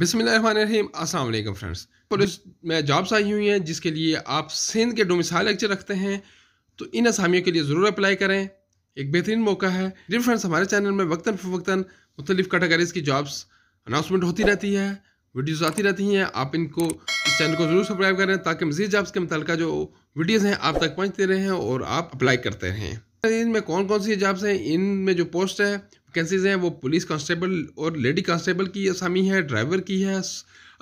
बिसमीम असल friends police में जॉब्स आई हुई हैं जिसके लिए आप सिंध के डोमिसाइल लेक्चर रखते हैं तो इन असामियों के लिए ज़रूर अप्लाई करें एक बेहतरीन मौका है जी फ्रेंड्स हमारे चैनल में वक्ता फ़वकता मुख्तलिफ कैटेगरीज़ की जॉब्स अनाउंसमेंट होती रहती है वीडियोज़ आती रहती हैं आप इनको इस चैनल को ज़रूर सब्सक्राइब करें ताकि मजीद जॉब्स के मुतल जो वीडियोज़ हैं आप तक पहुँचते रहें और आप अप्लाई करते रहें इनमें कौन कौन सी जॉब्स हैं इनमें जो पोस्ट है वैकेंसीज हैं वो पुलिस कांस्टेबल और लेडी कांस्टेबल की असामी है ड्राइवर की है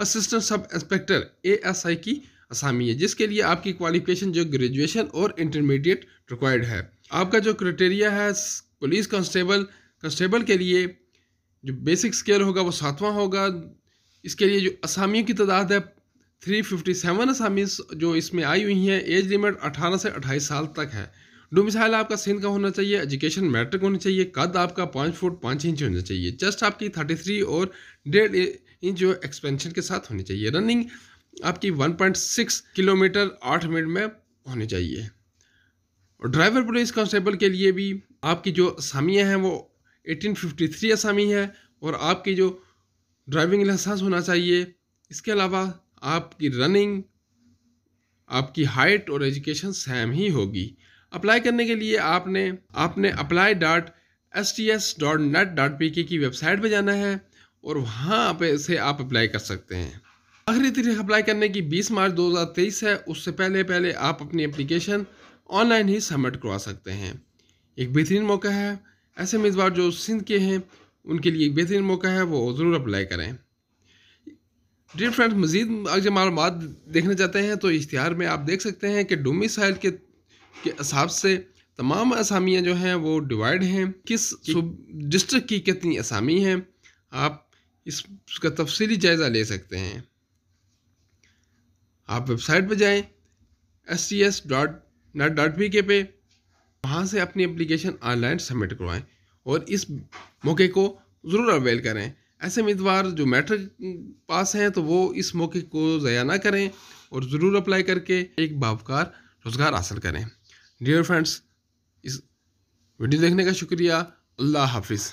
असिस्टेंट सब इंस्पेक्टर एएसआई की असामी है जिसके लिए आपकी क्वालिफिकेशन जो ग्रेजुएशन और इंटरमीडिएट रिक्वायर्ड है आपका जो क्राइटेरिया है पुलिस कांस्टेबल कांस्टेबल के लिए जो बेसिक स्केल होगा वो सातवां होगा इसके लिए जो असामियों की तादाद है थ्री फिफ्टी सेवन असामी जो इसमें आई हुई हैं एज लिमिट अठारह से अट्ठाईस साल तक है डोमिसाइल आपका सिंध का होना चाहिए एजुकेशन मैट्रिक होनी चाहिए कद आपका पाँच फुट पाँच इंच होना चाहिए चेस्ट आपकी थर्टी थ्री और डेढ़ इंच जो एक्सपेंशन के साथ होनी चाहिए रनिंग आपकी वन पॉइंट सिक्स किलोमीटर आठ मिनट में होनी चाहिए और ड्राइवर पुलिस कॉन्स्टेबल के लिए भी आपकी जो असामियाँ हैं वो एटीन फिफ्टी थ्री असामी है और आपकी जो ड्राइविंग लाइसेंस होना चाहिए इसके अलावा आपकी रनिंग आपकी हाइट और एजुकेशन सेम ही होगी अप्लाई करने के लिए आपने आपने apply dot S T S dot net dot P K की वेबसाइट पर जाना है और वहाँ पे से आप अप्लाई कर सकते हैं आखिरी तारीख अप्लाई करने की 20 मार्च 2023 है उससे पहले पहले आप अपनी एप्लीकेशन ऑनलाइन ही सबमिट करवा सकते हैं एक बेहतरीन मौका है ऐसे मेज़बान जो सिंध के हैं उनके लिए एक बेहतरीन मौका है वो ज़रूर अप्लाई करें डी फ्रेंड्स मज़ीद अगर मालूम देखना चाहते हैं तो इश्तहार में आप देख सकते हैं कि डोमिसाइल के के हिसाब से तमाम असामियाँ जो हैं वो डिवाइड हैं किस डिस्ट्रिक्ट की कितनी असामी हैं आप इसका तफसली जायज़ा ले सकते हैं आप वेबसाइट पर जाएं S T S dot net dot P K पे वहाँ से अपनी एप्लीकेशन ऑनलाइन सबमिट करवाएं और इस मौके को ज़रूर अवेल करें ऐसे उम्मीदवार जो मैट्रिक पास हैं तो वो इस मौके को ज़या ना करें और ज़रूर अप्लाई करके एक बावकार रोज़गार हासिल करें डियर फ्रेंड्स इस वीडियो देखने का शुक्रिया अल्लाह हाफिज़